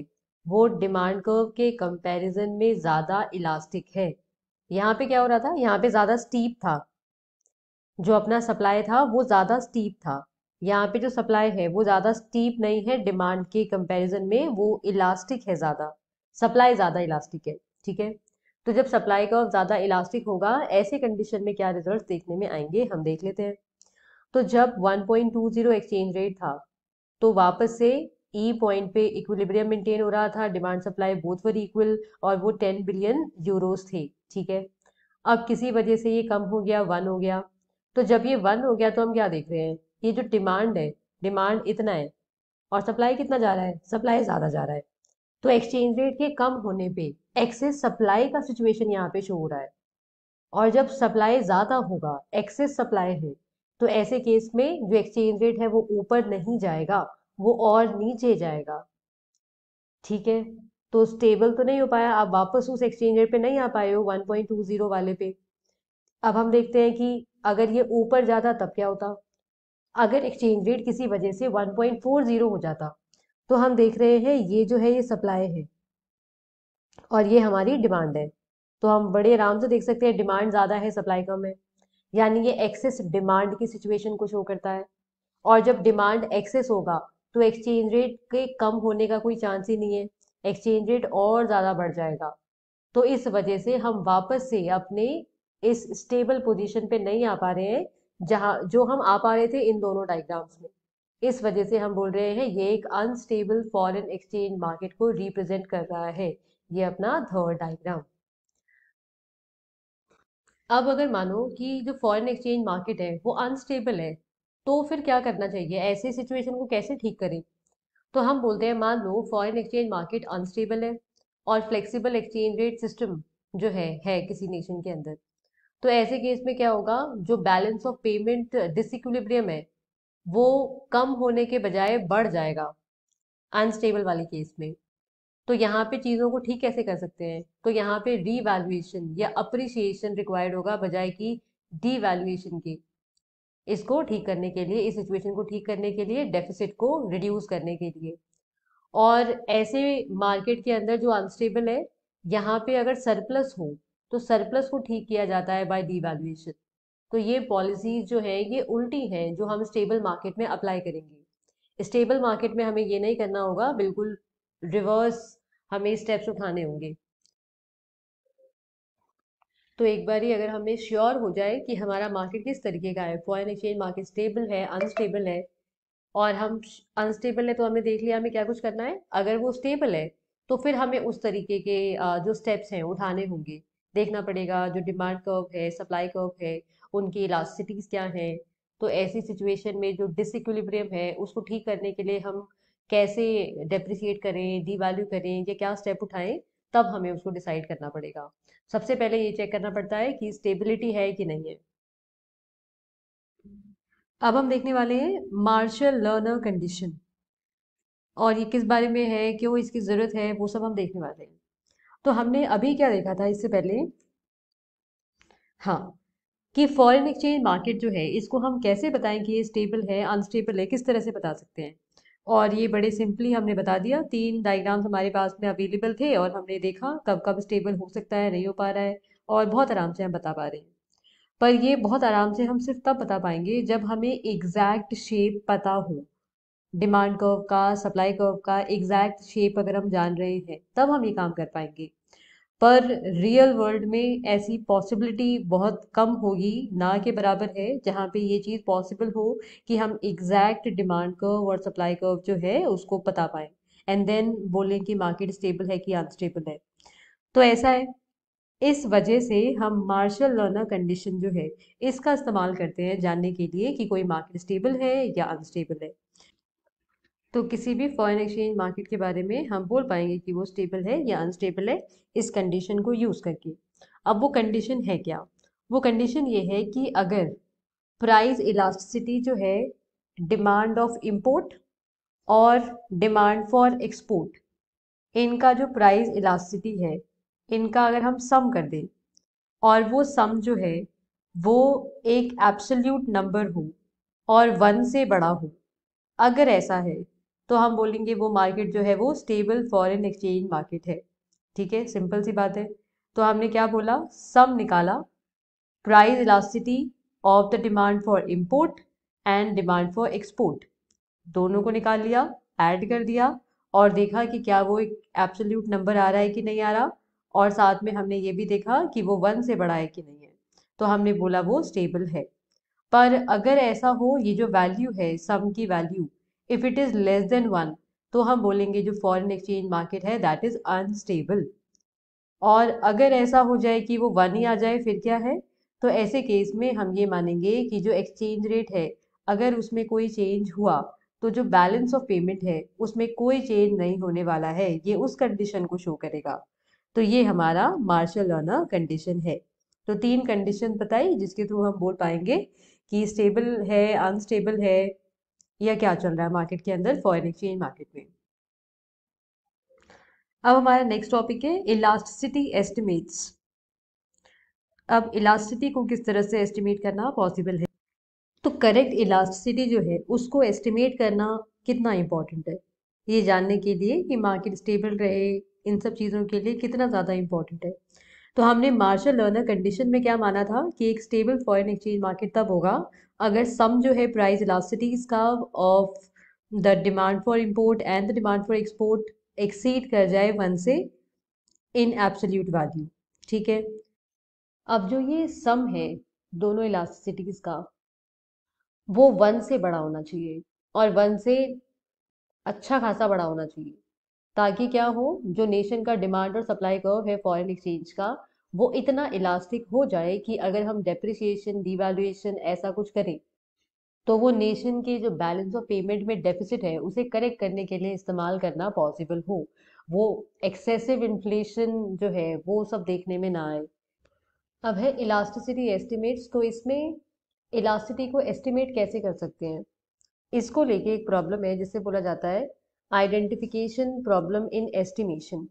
वो डिमांड कर्व के कंपैरिजन में ज़्यादा इलास्टिक है यहाँ पे क्या हो रहा था यहाँ पे ज़्यादा स्टीप था जो अपना सप्लाई था वो ज़्यादा स्टीप था यहाँ पे जो सप्लाई है वो ज़्यादा स्टीप नहीं है डिमांड के कंपैरिजन में वो इलास्टिक है ज़्यादा सप्लाई ज़्यादा इलास्टिक है ठीक है तो जब सप्लाई का ज़्यादा इलास्टिक होगा ऐसे कंडीशन में क्या रिजल्ट देखने में आएंगे हम देख लेते हैं तो जब 1.20 एक्सचेंज रेट था तो वापस से ई e पॉइंट पे इक्विलिब्रियम मेंटेन हो रहा था demand supply both were equal और वो 10 बिलियन यूरोस थे ठीक है अब किसी वजह से ये कम हो गया वन हो गया तो जब ये वन हो गया तो हम क्या देख रहे हैं ये जो डिमांड है डिमांड इतना है और सप्लाई कितना जा रहा है सप्लाई ज़्यादा जा रहा है तो एक्सचेंज रेट के कम होने पे एक्सेस सप्लाई का सिचुएशन यहाँ पे शो हो रहा है और जब सप्लाई ज़्यादा होगा एक्सेस सप्लाई है तो ऐसे केस में जो एक्सचेंज रेट है वो ऊपर नहीं जाएगा वो और नीचे जाएगा ठीक है तो स्टेबल तो नहीं हो पाया आप वापस उस एक्सचेंज रेट पे नहीं आ पाए हो 1.20 वाले पे अब हम देखते हैं कि अगर ये ऊपर जाता तब क्या होता अगर एक्सचेंज रेट किसी वजह से 1.40 हो जाता तो हम देख रहे हैं ये जो है ये सप्लाई है और ये हमारी डिमांड है तो हम बड़े आराम से देख सकते हैं डिमांड ज़्यादा है सप्लाई कम है यानी ये एक्सेस डिमांड की सिचुएशन को शो करता है और जब डिमांड एक्सेस होगा तो एक्सचेंज रेट के कम होने का कोई चांस ही नहीं है एक्सचेंज रेट और ज़्यादा बढ़ जाएगा तो इस वजह से हम वापस से अपने इस स्टेबल पोजीशन पे नहीं आ पा रहे हैं जहा जो हम आ पा रहे थे इन दोनों डायग्राम्स में इस वजह से हम बोल रहे हैं ये एक अनस्टेबल फॉरेन एक्सचेंज मार्केट को रिप्रेजेंट कर रहा है ये अपना थर्ड डायग्राम अब अगर मानो कि जो फॉरेन एक्सचेंज मार्केट है वो अनस्टेबल है तो फिर क्या करना चाहिए ऐसे सिचुएशन को कैसे ठीक करें तो हम बोलते हैं मान लो फॉरेन एक्सचेंज मार्केट अनस्टेबल है और फ्लेक्सिबल एक्सचेंज रेट सिस्टम जो है है किसी नेशन के अंदर तो ऐसे केस में क्या होगा जो बैलेंस ऑफ पेमेंट डिसइक्विलिब्रियम है वो कम होने के बजाय बढ़ जाएगा अनस्टेबल वाले केस में तो यहाँ पे चीज़ों को ठीक कैसे कर सकते हैं तो यहाँ पे रीवैल्यूएशन या अप्रिशिएशन रिक्वायर्ड होगा बजाय की डीवैल्यूएशन के इसको ठीक करने के लिए इस सिचुएशन को ठीक करने के लिए डेफिसिट को रिड्यूस करने के लिए और ऐसे मार्केट के अंदर जो अनस्टेबल है यहाँ पे अगर सरप्लस हो तो सरप्लस को ठीक किया जाता है बाय डीवैल्यूएशन तो ये पॉलिसीज जो है ये उल्टी है जो हम स्टेबल मार्केट में अप्लाई करेंगे स्टेबल मार्केट में हमें ये नहीं करना होगा बिल्कुल रिवर्स हमें स्टेप्स उठाने होंगे तो एक बार ही अगर हमें श्योर हो जाए कि हमारा मार्केट किस तरीके का है फॉरन एक्सचेंज मार्केट स्टेबल है अनस्टेबल है और हम अनस्टेबल है तो हमें देख लिया हमें क्या कुछ करना है अगर वो स्टेबल है तो फिर हमें उस तरीके के जो स्टेप्स हैं उठाने होंगे देखना पड़ेगा जो डिमांड कर्व है सप्लाई कर्व है उनकी इलास्टिसिटीज़ क्या हैं तो ऐसी सिचुएशन में जो डिसइक्विलिब्रियम है उसको ठीक करने के लिए हम कैसे डेप्रिसिएट करें डिवैल्यू करें या क्या स्टेप उठाएं तब हमें उसको डिसाइड करना पड़ेगा सबसे पहले ये चेक करना पड़ता है कि स्टेबिलिटी है कि नहीं है अब हम देखने वाले हैं मार्शल लर्नर कंडीशन और ये किस बारे में है क्यों इसकी ज़रूरत है वो सब हम देखने वाले हैं तो हमने अभी क्या देखा था इससे पहले हाँ कि फॉरेन एक्सचेंज मार्केट जो है इसको हम कैसे बताएं कि ये स्टेबल है अनस्टेबल है किस तरह से बता सकते हैं और ये बड़े सिंपली हमने बता दिया तीन डायग्राम्स हमारे पास में अवेलेबल थे और हमने देखा कब कब स्टेबल हो सकता है नहीं हो पा रहा है और बहुत आराम से हम बता पा रहे हैं पर ये बहुत आराम से हम सिर्फ तब बता पाएंगे जब हमें एग्जैक्ट शेप पता हो डिमांड कर्व का सप्लाई कर्व का एग्जैक्ट शेप अगर हम जान रहे हैं तब हम ये काम कर पाएंगे पर रियल वर्ल्ड में ऐसी पॉसिबिलिटी बहुत कम होगी ना के बराबर है जहाँ पे ये चीज़ पॉसिबल हो कि हम एग्जैक्ट डिमांड कर्व और सप्लाई कर्व जो है उसको बता पाए एंड देन बोलें कि मार्केट स्टेबल है कि अनस्टेबल है तो ऐसा है इस वजह से हम मार्शल लर्नर कंडीशन जो है इसका इस्तेमाल करते हैं जानने के लिए कि कोई मार्केट स्टेबल है या अनस्टेबल है तो किसी भी फॉरेन एक्सचेंज मार्केट के बारे में हम बोल पाएंगे कि वो स्टेबल है या अनस्टेबल है इस कंडीशन को यूज़ करके अब वो कंडीशन है क्या वो कंडीशन ये है कि अगर प्राइस इलास्टिसिटी जो है डिमांड ऑफ इम्पोर्ट और डिमांड फॉर एक्सपोर्ट इनका जो प्राइस इलास्टिसिटी है इनका अगर हम सम कर दें और वो सम जो है वो एक एब्सोल्यूट नंबर हो और वन से बड़ा हो अगर ऐसा है तो हम बोलेंगे वो मार्केट जो है वो स्टेबल फॉरेन एक्सचेंज मार्केट है ठीक है सिंपल सी बात है तो हमने क्या बोला सम निकाला price elasticity of the demand for import and demand for export दोनों को निकाल लिया ऐड कर दिया और देखा कि क्या वो एक एब्सोल्यूट नंबर आ रहा है कि नहीं आ रहा और साथ में हमने ये भी देखा कि वो वन से बड़ा है कि नहीं है तो हमने बोला वो स्टेबल है पर अगर ऐसा हो ये जो वैल्यू है सम की value if it is less than one तो हम बोलेंगे जो फॉरेन एक्सचेंज मार्केट है दैट इज अनस्टेबल और अगर ऐसा हो जाए कि वो वन ही आ जाए फिर क्या है तो ऐसे केस में हम ये मानेंगे कि जो एक्सचेंज रेट है अगर उसमें कोई चेंज हुआ तो जो बैलेंस ऑफ पेमेंट है उसमें कोई चेंज नहीं होने वाला है ये उस कंडीशन को शो करेगा तो ये हमारा मार्शल लर्नर कंडीशन है तो तीन कंडीशन बताई जिसके थ्रू हम बोल पाएंगे कि स्टेबल है अनस्टेबल है या क्या चल रहा है मार्केट के अंदर फॉरेन एक्सचेंज मार्केट में अब हमारा नेक्स्ट टॉपिक है इलास्टिसिटी एस्टिमेट्स अब इलास्टिसिटी को किस तरह से एस्टिमेट करना पॉसिबल है तो करेक्ट इलास्टिसिटी जो है उसको एस्टिमेट करना कितना इम्पॉर्टेंट है ये जानने के लिए कि मार्केट स्टेबल रहे इन सब चीज़ों के लिए कितना ज़्यादा इम्पॉर्टेंट है तो हमने मार्शल लर्नर कंडीशन में क्या माना था कि एक स्टेबल फॉरेन एक्सचेंज मार्केट तब होगा अगर सम जो है प्राइस इलास्टिटीज का of the demand for import and the demand for export exceed कर जाए वन से इन एब्सोल्यूट वैल्यू ठीक है अब जो ये सम है दोनों इलास्टिसिटीज का वो वन से बड़ा होना चाहिए और वन से अच्छा खासा बड़ा होना चाहिए ताकि क्या हो जो नेशन का डिमांड और सप्लाई कर्व है फॉरेन एक्सचेंज का वो इतना इलास्टिक हो जाए कि अगर हम डेप्रिसिएशन डिवेल्युएशन ऐसा कुछ करें तो वो नेशन के जो बैलेंस ऑफ पेमेंट में डेफिसिट है उसे करेक्ट करने के लिए इस्तेमाल करना पॉसिबल हो वो एक्सेसिव इन्फ्लेशन जो है वो सब देखने में ना आए अब है इलास्टिसिटी एस्टिमेट्स तो इसमें इलास्टिसिटी को एस्टिमेट कैसे कर सकते हैं इसको लेके एक प्रॉब्लम है जिसे बोला जाता है आइडेंटिफिकेशन प्रॉब्लम इन एस्टिमेशन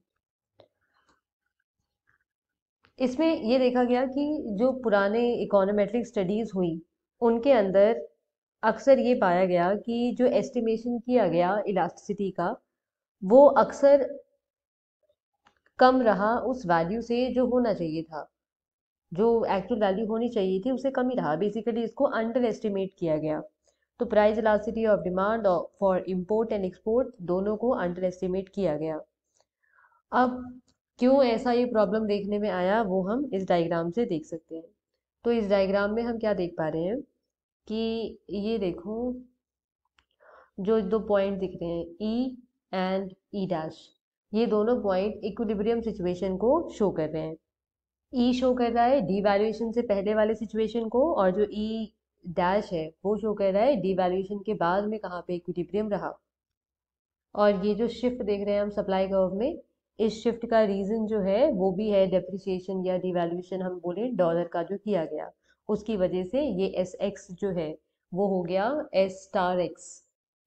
इसमें ये देखा गया कि जो पुराने इकोनोमेट्रिक स्टडीज़ हुई उनके अंदर अक्सर ये पाया गया कि जो एस्टिमेशन किया गया इलास्टिसिटी का वो अक्सर कम रहा उस वैल्यू से जो होना चाहिए था जो एक्चुअल वैल्यू होनी चाहिए थी उसे कम ही रहा बेसिकली इसको अंडर एस्टिमेट किया गया तो price elasticity of demand for import and export दोनों को अंडर एस्टिमेट किया गया अब क्यों ऐसा ये प्रॉब्लम देखने में आया वो हम इस डायग्राम से देख सकते हैं तो इस डायग्राम में हम क्या देख पा रहे हैं कि ये देखो जो दो पॉइंट दिख रहे हैं ई एंड ई डैश ये दोनों पॉइंट इक्विलिब्रियम सिचुएशन को शो कर रहे हैं ई e शो कर रहा है डीवैल्यूएशन से पहले वाले सिचुएशन को और जो ई e डैश है वो शो कर रहा है डीवैल्यूएशन के बाद में कहाँ पे इक्विलिब्रियम रहा और ये जो शिफ्ट देख रहे हैं हम सप्लाई कर्व में इस शिफ्ट का रीज़न जो है वो भी है डेप्रिसिएशन या डिवेल्यूशन हम बोले डॉलर का जो किया गया उसकी वजह से ये एस एक्स जो है वो हो गया एस स्टार एक्स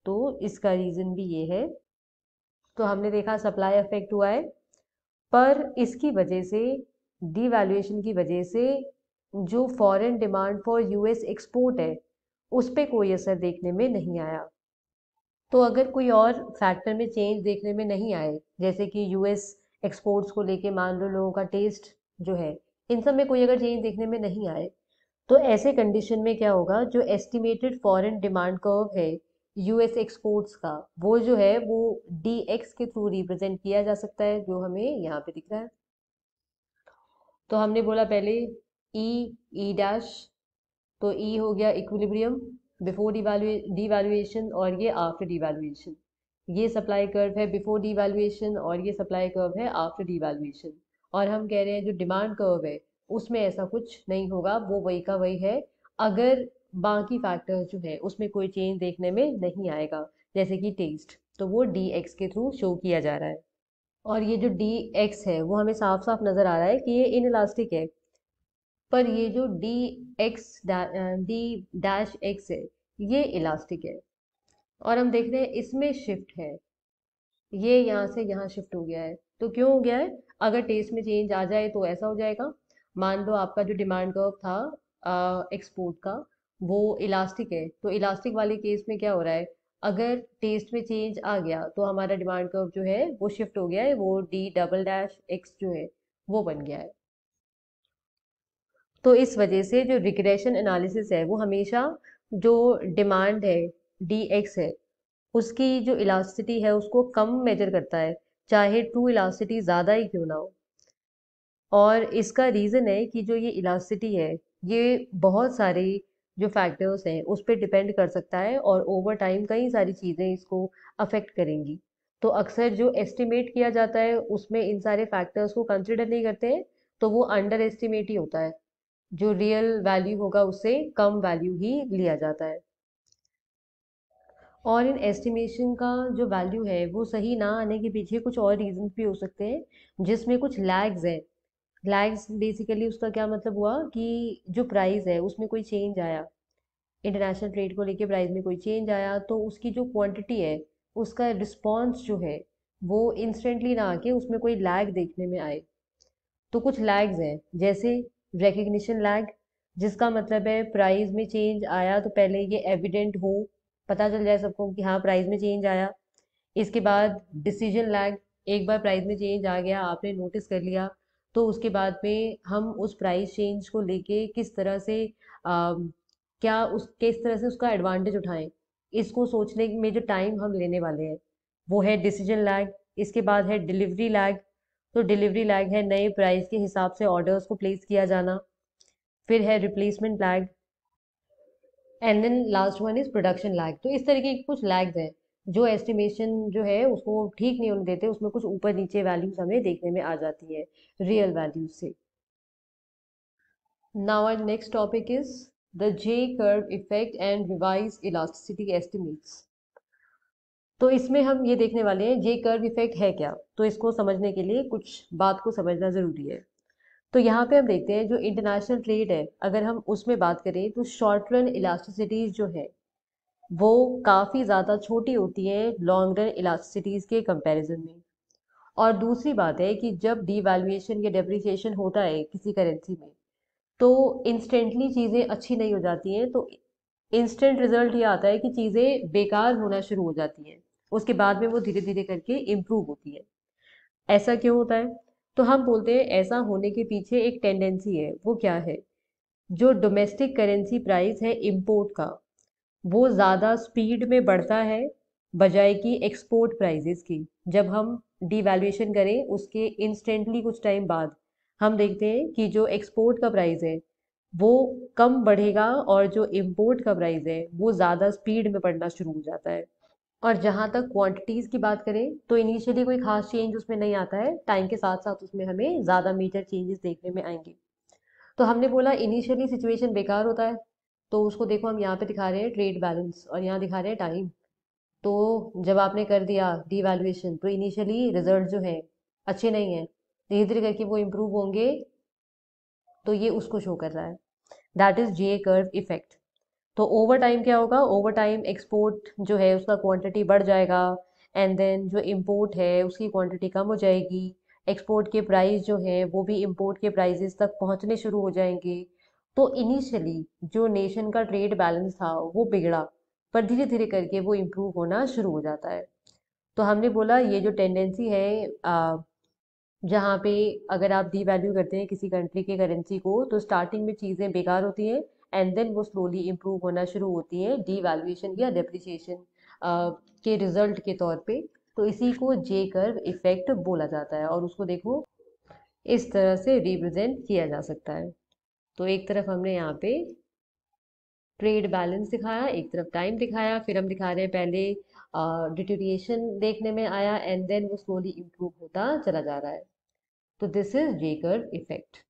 तो इसका रीज़न भी ये है तो हमने देखा सप्लाई अफेक्ट हुआ है पर इसकी वजह से डिवैल्यूएशन की वजह से जो foreign demand for US export है उस पर कोई असर देखने में नहीं आया तो अगर कोई और फैक्टर में चेंज देखने में नहीं आए जैसे कि यूएस एक्सपोर्ट्स को लेके मान लो लोगों का टेस्ट जो है इन सब में कोई अगर चेंज देखने में नहीं आए तो ऐसे कंडीशन में क्या होगा जो एस्टिमेटेड फॉरेन डिमांड कर्व है यूएस एक्सपोर्ट्स का वो जो है वो डी एक्स के थ्रू रिप्रेजेंट किया जा सकता है जो हमें यहाँ पे दिख रहा है तो हमने बोला पहले ई ई डैश तो ई e हो गया इक्विलिब्रियम बिफोर डी वैल्यूएशन और ये आफ्टर डिवैल्यूएशन ये सप्लाई कर्व है बिफोर वैल्यूएशन और ये सप्लाई कर्व है आफ्टर वैल्यूएशन और हम कह रहे हैं जो डिमांड कर्व है उसमें ऐसा कुछ नहीं होगा वो वही का वही है अगर बाकी फैक्टर्स जो है उसमें कोई चेंज देखने में नहीं आएगा जैसे कि टेस्ट तो वो डी एक्स के थ्रू शो किया जा रहा है और ये जो डी एक्स है वो हमें साफ साफ नज़र आ रहा है कि ये इन इलास्टिक है पर ये जो D X D dash X है ये इलास्टिक है और हम देख रहे हैं इसमें शिफ्ट है ये यहाँ से यहाँ शिफ्ट हो गया है तो क्यों हो गया है अगर टेस्ट में चेंज आ जाए तो ऐसा हो जाएगा मान लो आपका जो डिमांड कर्व था एक्सपोर्ट का वो इलास्टिक है तो इलास्टिक वाले केस में क्या हो रहा है अगर टेस्ट में चेंज आ गया तो हमारा डिमांड कर्व जो है वो शिफ्ट हो गया है वो डी डबल डैश एक्स जो है वो बन गया है तो इस वजह से जो रिग्रेशन एनालिसिस है वो हमेशा जो डिमांड है डी एक्स है उसकी जो इलास्टिटी है उसको कम मेजर करता है चाहे ट्रू इलास्टिटी ज़्यादा ही क्यों ना हो और इसका रीज़न है कि जो ये इलास्टिटी है ये बहुत सारे जो फैक्टर्स हैं उस पर डिपेंड कर सकता है और ओवर टाइम कई सारी चीज़ें इसको अफेक्ट करेंगी तो अक्सर जो एस्टिमेट किया जाता है उसमें इन सारे फैक्टर्स को कंसिडर नहीं करते हैं तो वो अंडर एस्टिमेट ही होता है जो रियल वैल्यू होगा उससे कम वैल्यू ही लिया जाता है और इन एस्टिमेशन का जो वैल्यू है वो सही ना आने के पीछे कुछ और रीजन भी हो सकते हैं जिसमें कुछ लैग्स हैं लैग्स बेसिकली उसका क्या मतलब हुआ कि जो प्राइस है उसमें कोई चेंज आया इंटरनेशनल ट्रेड को लेके प्राइस में कोई चेंज आया तो उसकी जो क्वांटिटी है उसका रिस्पॉन्स जो है वो इंस्टेंटली ना आके उसमें कोई लैग देखने में आए तो कुछ लैग्स हैं जैसे रिकग्निशन लैग जिसका मतलब है प्राइस में चेंज आया तो पहले ये एविडेंट हो पता चल जाए सबको कि हाँ प्राइस में चेंज आया इसके बाद डिसीजन लैग एक बार प्राइस में चेंज आ गया आपने नोटिस कर लिया तो उसके बाद में हम उस प्राइस चेंज को लेके किस तरह से आ, क्या उस किस तरह से उसका एडवांटेज उठाएं इसको सोचने में जो टाइम हम लेने वाले हैं वो है डिसीजन लैग इसके बाद है डिलीवरी लैग तो डिलीवरी लैग है नए प्राइस के हिसाब से ऑर्डर्स को प्लेस किया जाना फिर है replacement lag and then last one is production lag तो इस तरीके के कुछ लैग्स हैं जो एस्टिमेशन जो है उसको ठीक नहीं होने देते उसमें कुछ ऊपर नीचे वैल्यूज हमें देखने में आ जाती है रियल वैल्यूज से now our next topic is the J curve effect and revise elasticity estimates तो इसमें हम ये देखने वाले हैं ये कर्व इफेक्ट है क्या तो इसको समझने के लिए कुछ बात को समझना ज़रूरी है तो यहाँ पे हम देखते हैं जो इंटरनेशनल ट्रेड है अगर हम उसमें बात करें तो शॉर्ट रन इलास्टिसिटीज़ जो है वो काफ़ी ज़्यादा छोटी होती है लॉन्ग रन इलास्टिसिटीज़ के कंपैरिजन में और दूसरी बात है कि जब डिवैल्यूएशन या डेप्रिसिएशन होता है किसी करेंसी में तो इंस्टेंटली चीज़ें अच्छी नहीं हो जाती हैं तो इंस्टेंट रिजल्ट ये आता है कि चीज़ें बेकार होना शुरू हो जाती हैं उसके बाद में वो धीरे धीरे करके इम्प्रूव होती है ऐसा क्यों होता है तो हम बोलते हैं ऐसा होने के पीछे एक टेंडेंसी है वो क्या है जो डोमेस्टिक करेंसी प्राइस है इम्पोर्ट का वो ज़्यादा स्पीड में बढ़ता है बजाय कि एक्सपोर्ट प्राइजेस की जब हम डिवेल्यूशन करें उसके इंस्टेंटली कुछ टाइम बाद हम देखते हैं कि जो एक्सपोर्ट का प्राइस है वो कम बढ़ेगा और जो इम्पोर्ट का प्राइस है वो ज़्यादा स्पीड में बढ़ना शुरू हो जाता है और जहाँ तक क्वांटिटीज़ की बात करें तो इनिशियली कोई खास चेंज उसमें नहीं आता है टाइम के साथ साथ उसमें हमें ज़्यादा मेजर चेंजेस देखने में आएंगे तो हमने बोला इनिशियली सिचुएशन बेकार होता है तो उसको देखो हम यहाँ पे दिखा रहे हैं ट्रेड बैलेंस और यहाँ दिखा रहे हैं टाइम तो जब आपने कर दिया डीवैल्यूएशन तो इनिशियली रिजल्ट जो है अच्छे नहीं हैं धीरे धीरे करके वो इम्प्रूव होंगे तो ये उसको शो कर रहा है that is J curve effect तो ओवर टाइम क्या होगा ओवर टाइम एक्सपोर्ट जो है उसका क्वांटिटी बढ़ जाएगा एंड देन जो इम्पोर्ट है उसकी क्वांटिटी कम हो जाएगी एक्सपोर्ट के प्राइस जो हैं वो भी इम्पोर्ट के प्राइजेस तक पहुंचने शुरू हो जाएंगे तो इनिशियली जो नेशन का ट्रेड बैलेंस था वो बिगड़ा पर धीरे धीरे करके वो इम्प्रूव होना शुरू हो जाता है तो हमने बोला ये जो टेंडेंसी है जहाँ पे अगर आप डी वैल्यू करते हैं किसी कंट्री के करेंसी को तो स्टार्टिंग में चीज़ें बेकार होती हैं एंड देन वो स्लोली इम्प्रूव होना शुरू होती है वैल्यूएशन या डेप्रिसिएशन के रिजल्ट के तौर पे तो इसी को जे कर्व इफेक्ट बोला जाता है और उसको देखो इस तरह से रिप्रेजेंट किया जा सकता है तो एक तरफ हमने यहाँ पे ट्रेड बैलेंस दिखाया एक तरफ टाइम दिखाया फिर हम दिखा रहे हैं पहले डिटोरिएशन uh, देखने में आया एंड देन वो स्लोली इम्प्रूव होता चला जा रहा है तो this is J curve effect